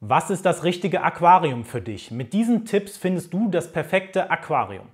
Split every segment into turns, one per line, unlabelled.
Was ist das richtige Aquarium für dich? Mit diesen Tipps findest du das perfekte Aquarium.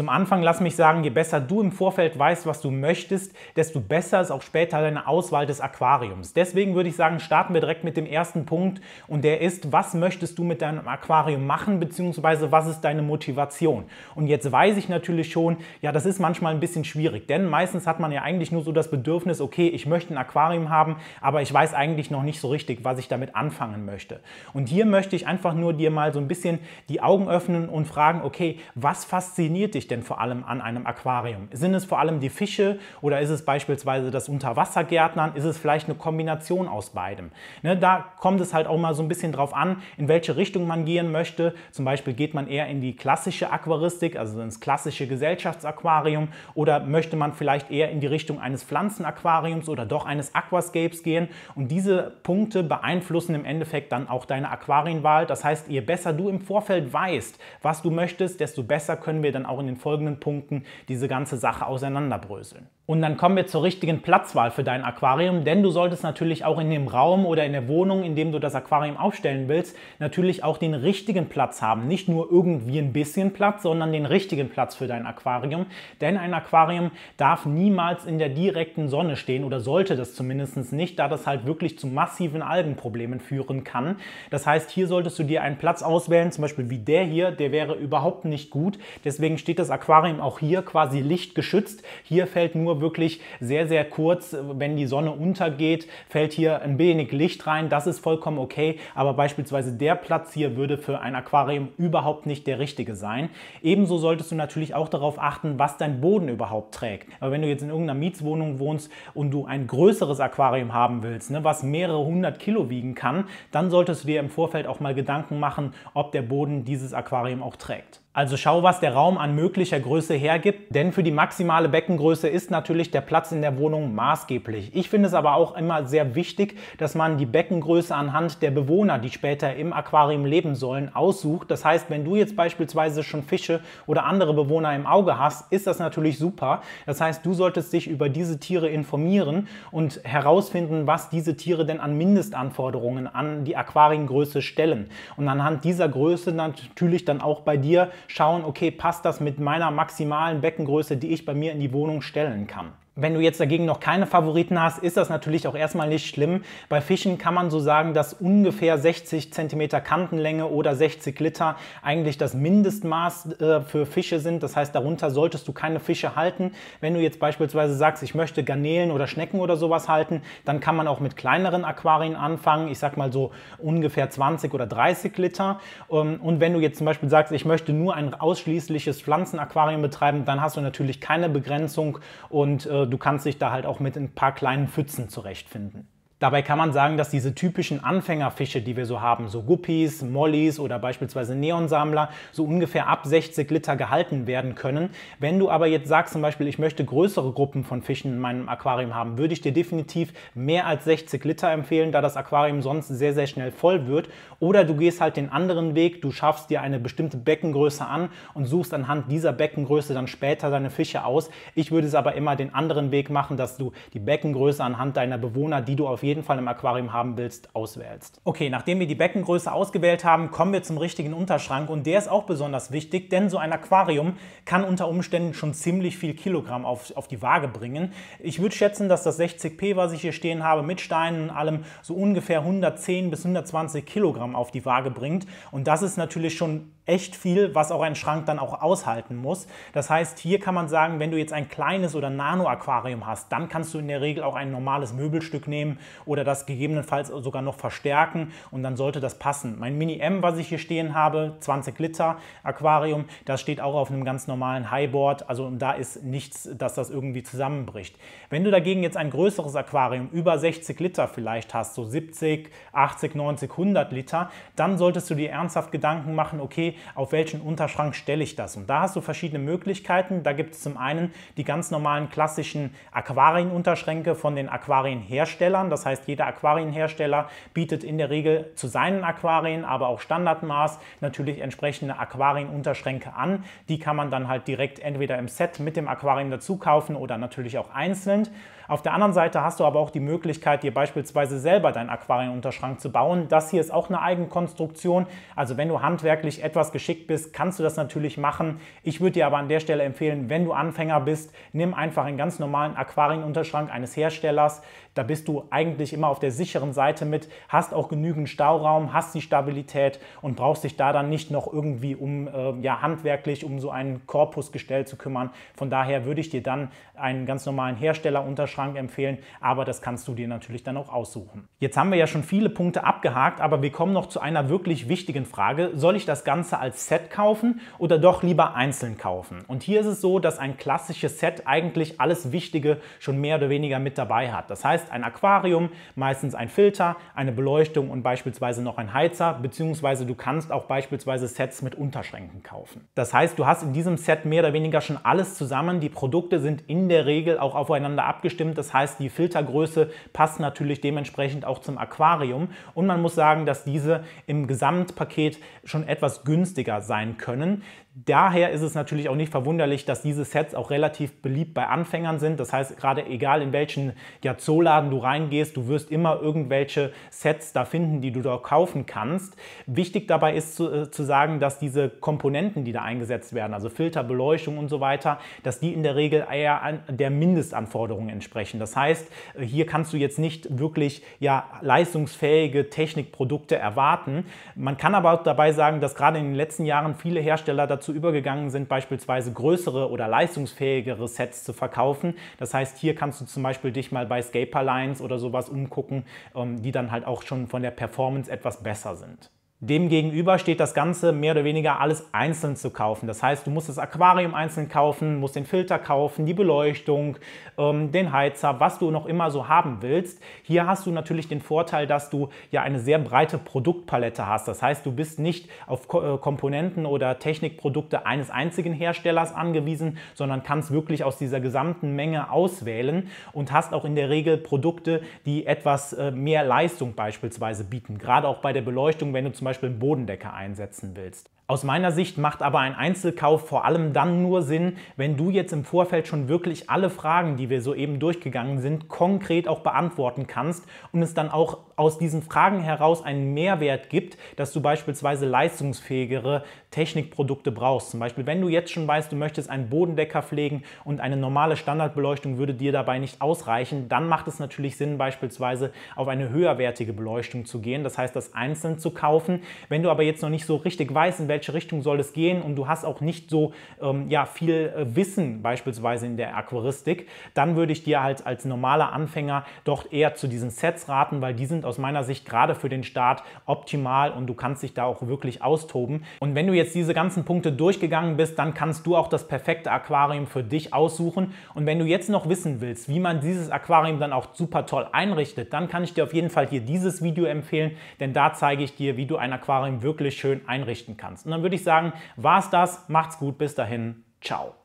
Zum Anfang lass mich sagen, je besser du im Vorfeld weißt, was du möchtest, desto besser ist auch später deine Auswahl des Aquariums. Deswegen würde ich sagen, starten wir direkt mit dem ersten Punkt und der ist, was möchtest du mit deinem Aquarium machen, bzw. was ist deine Motivation? Und jetzt weiß ich natürlich schon, ja, das ist manchmal ein bisschen schwierig, denn meistens hat man ja eigentlich nur so das Bedürfnis, okay, ich möchte ein Aquarium haben, aber ich weiß eigentlich noch nicht so richtig, was ich damit anfangen möchte. Und hier möchte ich einfach nur dir mal so ein bisschen die Augen öffnen und fragen, okay, was fasziniert dich? denn vor allem an einem Aquarium? Sind es vor allem die Fische oder ist es beispielsweise das Unterwassergärtnern? Ist es vielleicht eine Kombination aus beidem? Ne, da kommt es halt auch mal so ein bisschen drauf an, in welche Richtung man gehen möchte. Zum Beispiel geht man eher in die klassische Aquaristik, also ins klassische Gesellschaftsaquarium oder möchte man vielleicht eher in die Richtung eines Pflanzenaquariums oder doch eines Aquascapes gehen und diese Punkte beeinflussen im Endeffekt dann auch deine Aquarienwahl. Das heißt, je besser du im Vorfeld weißt, was du möchtest, desto besser können wir dann auch in den folgenden Punkten diese ganze Sache auseinanderbröseln. Und dann kommen wir zur richtigen Platzwahl für dein Aquarium, denn du solltest natürlich auch in dem Raum oder in der Wohnung, in dem du das Aquarium aufstellen willst, natürlich auch den richtigen Platz haben. Nicht nur irgendwie ein bisschen Platz, sondern den richtigen Platz für dein Aquarium. Denn ein Aquarium darf niemals in der direkten Sonne stehen oder sollte das zumindest nicht, da das halt wirklich zu massiven Algenproblemen führen kann. Das heißt, hier solltest du dir einen Platz auswählen, zum Beispiel wie der hier, der wäre überhaupt nicht gut. Deswegen steht das Aquarium auch hier quasi lichtgeschützt. Hier fällt nur wirklich sehr, sehr kurz, wenn die Sonne untergeht, fällt hier ein wenig Licht rein. Das ist vollkommen okay, aber beispielsweise der Platz hier würde für ein Aquarium überhaupt nicht der richtige sein. Ebenso solltest du natürlich auch darauf achten, was dein Boden überhaupt trägt. Aber wenn du jetzt in irgendeiner Mietswohnung wohnst und du ein größeres Aquarium haben willst, ne, was mehrere hundert Kilo wiegen kann, dann solltest du dir im Vorfeld auch mal Gedanken machen, ob der Boden dieses Aquarium auch trägt. Also schau, was der Raum an möglicher Größe hergibt, denn für die maximale Beckengröße ist natürlich der Platz in der Wohnung maßgeblich. Ich finde es aber auch immer sehr wichtig, dass man die Beckengröße anhand der Bewohner, die später im Aquarium leben sollen, aussucht. Das heißt, wenn du jetzt beispielsweise schon Fische oder andere Bewohner im Auge hast, ist das natürlich super. Das heißt, du solltest dich über diese Tiere informieren und herausfinden, was diese Tiere denn an Mindestanforderungen an die Aquariengröße stellen. Und anhand dieser Größe natürlich dann auch bei dir schauen, okay, passt das mit meiner maximalen Beckengröße, die ich bei mir in die Wohnung stellen kann. Wenn du jetzt dagegen noch keine Favoriten hast, ist das natürlich auch erstmal nicht schlimm. Bei Fischen kann man so sagen, dass ungefähr 60 cm Kantenlänge oder 60 Liter eigentlich das Mindestmaß äh, für Fische sind. Das heißt, darunter solltest du keine Fische halten. Wenn du jetzt beispielsweise sagst, ich möchte Garnelen oder Schnecken oder sowas halten, dann kann man auch mit kleineren Aquarien anfangen. Ich sag mal so ungefähr 20 oder 30 Liter. Ähm, und wenn du jetzt zum Beispiel sagst, ich möchte nur ein ausschließliches Pflanzenaquarium betreiben, dann hast du natürlich keine Begrenzung und äh, du kannst dich da halt auch mit ein paar kleinen Pfützen zurechtfinden. Dabei kann man sagen, dass diese typischen Anfängerfische, die wir so haben, so Guppies, Mollies oder beispielsweise Neonsammler, so ungefähr ab 60 Liter gehalten werden können. Wenn du aber jetzt sagst zum Beispiel, ich möchte größere Gruppen von Fischen in meinem Aquarium haben, würde ich dir definitiv mehr als 60 Liter empfehlen, da das Aquarium sonst sehr, sehr schnell voll wird. Oder du gehst halt den anderen Weg, du schaffst dir eine bestimmte Beckengröße an und suchst anhand dieser Beckengröße dann später deine Fische aus. Ich würde es aber immer den anderen Weg machen, dass du die Beckengröße anhand deiner Bewohner, die du auf jeden jeden Fall im Aquarium haben willst, auswählst. Okay, nachdem wir die Beckengröße ausgewählt haben, kommen wir zum richtigen Unterschrank und der ist auch besonders wichtig, denn so ein Aquarium kann unter Umständen schon ziemlich viel Kilogramm auf, auf die Waage bringen. Ich würde schätzen, dass das 60p, was ich hier stehen habe, mit Steinen und allem so ungefähr 110 bis 120 Kilogramm auf die Waage bringt und das ist natürlich schon echt viel, was auch ein Schrank dann auch aushalten muss. Das heißt, hier kann man sagen, wenn du jetzt ein kleines oder Nano-Aquarium hast, dann kannst du in der Regel auch ein normales Möbelstück nehmen oder das gegebenenfalls sogar noch verstärken und dann sollte das passen. Mein Mini-M, was ich hier stehen habe, 20 Liter Aquarium, das steht auch auf einem ganz normalen Highboard, also da ist nichts, dass das irgendwie zusammenbricht. Wenn du dagegen jetzt ein größeres Aquarium über 60 Liter vielleicht hast, so 70, 80, 90, 100 Liter, dann solltest du dir ernsthaft Gedanken machen, okay, auf welchen Unterschrank stelle ich das? Und da hast du verschiedene Möglichkeiten. Da gibt es zum einen die ganz normalen klassischen Aquarienunterschränke von den Aquarienherstellern. Das heißt, jeder Aquarienhersteller bietet in der Regel zu seinen Aquarien, aber auch Standardmaß natürlich entsprechende Aquarienunterschränke an. Die kann man dann halt direkt entweder im Set mit dem Aquarium dazu kaufen oder natürlich auch einzeln. Auf der anderen Seite hast du aber auch die Möglichkeit, dir beispielsweise selber dein Aquarium unter Schrank zu bauen. Das hier ist auch eine Eigenkonstruktion. Also wenn du handwerklich etwas geschickt bist, kannst du das natürlich machen. Ich würde dir aber an der Stelle empfehlen, wenn du Anfänger bist, nimm einfach einen ganz normalen Aquarienunterschrank eines Herstellers da bist du eigentlich immer auf der sicheren Seite mit, hast auch genügend Stauraum, hast die Stabilität und brauchst dich da dann nicht noch irgendwie um äh, ja, handwerklich um so ein Korpusgestell zu kümmern. Von daher würde ich dir dann einen ganz normalen Herstellerunterschrank empfehlen, aber das kannst du dir natürlich dann auch aussuchen. Jetzt haben wir ja schon viele Punkte abgehakt, aber wir kommen noch zu einer wirklich wichtigen Frage. Soll ich das Ganze als Set kaufen oder doch lieber einzeln kaufen? Und hier ist es so, dass ein klassisches Set eigentlich alles Wichtige schon mehr oder weniger mit dabei hat. Das heißt, heißt ein Aquarium, meistens ein Filter, eine Beleuchtung und beispielsweise noch ein Heizer, beziehungsweise du kannst auch beispielsweise Sets mit Unterschränken kaufen. Das heißt, du hast in diesem Set mehr oder weniger schon alles zusammen. Die Produkte sind in der Regel auch aufeinander abgestimmt. Das heißt, die Filtergröße passt natürlich dementsprechend auch zum Aquarium. Und man muss sagen, dass diese im Gesamtpaket schon etwas günstiger sein können. Daher ist es natürlich auch nicht verwunderlich, dass diese Sets auch relativ beliebt bei Anfängern sind. Das heißt, gerade egal in welchen ja, Zooladen du reingehst, du wirst immer irgendwelche Sets da finden, die du da kaufen kannst. Wichtig dabei ist zu, äh, zu sagen, dass diese Komponenten, die da eingesetzt werden, also Filter, Beleuchtung und so weiter, dass die in der Regel eher an der Mindestanforderung entsprechen. Das heißt, äh, hier kannst du jetzt nicht wirklich ja, leistungsfähige Technikprodukte erwarten. Man kann aber auch dabei sagen, dass gerade in den letzten Jahren viele Hersteller dazu dazu übergegangen sind, beispielsweise größere oder leistungsfähigere Sets zu verkaufen. Das heißt, hier kannst du zum Beispiel dich mal bei Scaper Lines oder sowas umgucken, ähm, die dann halt auch schon von der Performance etwas besser sind. Demgegenüber steht das Ganze mehr oder weniger alles einzeln zu kaufen. Das heißt, du musst das Aquarium einzeln kaufen, musst den Filter kaufen, die Beleuchtung, ähm, den Heizer, was du noch immer so haben willst. Hier hast du natürlich den Vorteil, dass du ja eine sehr breite Produktpalette hast. Das heißt, du bist nicht auf Ko äh, Komponenten oder Technikprodukte eines einzigen Herstellers angewiesen, sondern kannst wirklich aus dieser gesamten Menge auswählen und hast auch in der Regel Produkte, die etwas äh, mehr Leistung beispielsweise bieten. Gerade auch bei der Beleuchtung, wenn du zum Beispiel Beispiel einen Bodendecker einsetzen willst. Aus meiner Sicht macht aber ein Einzelkauf vor allem dann nur Sinn, wenn du jetzt im Vorfeld schon wirklich alle Fragen, die wir soeben durchgegangen sind, konkret auch beantworten kannst und es dann auch aus diesen Fragen heraus einen Mehrwert gibt, dass du beispielsweise leistungsfähigere Technikprodukte brauchst. Zum Beispiel, wenn du jetzt schon weißt, du möchtest einen Bodendecker pflegen und eine normale Standardbeleuchtung würde dir dabei nicht ausreichen, dann macht es natürlich Sinn, beispielsweise auf eine höherwertige Beleuchtung zu gehen. Das heißt, das einzeln zu kaufen. Wenn du aber jetzt noch nicht so richtig weißt, in welchem welche Richtung soll es gehen und du hast auch nicht so ähm, ja, viel äh, Wissen beispielsweise in der Aquaristik, dann würde ich dir halt als normaler Anfänger doch eher zu diesen Sets raten, weil die sind aus meiner Sicht gerade für den Start optimal und du kannst dich da auch wirklich austoben. Und wenn du jetzt diese ganzen Punkte durchgegangen bist, dann kannst du auch das perfekte Aquarium für dich aussuchen. Und wenn du jetzt noch wissen willst, wie man dieses Aquarium dann auch super toll einrichtet, dann kann ich dir auf jeden Fall hier dieses Video empfehlen, denn da zeige ich dir, wie du ein Aquarium wirklich schön einrichten kannst. Und dann würde ich sagen, war's das. Macht's gut. Bis dahin. Ciao.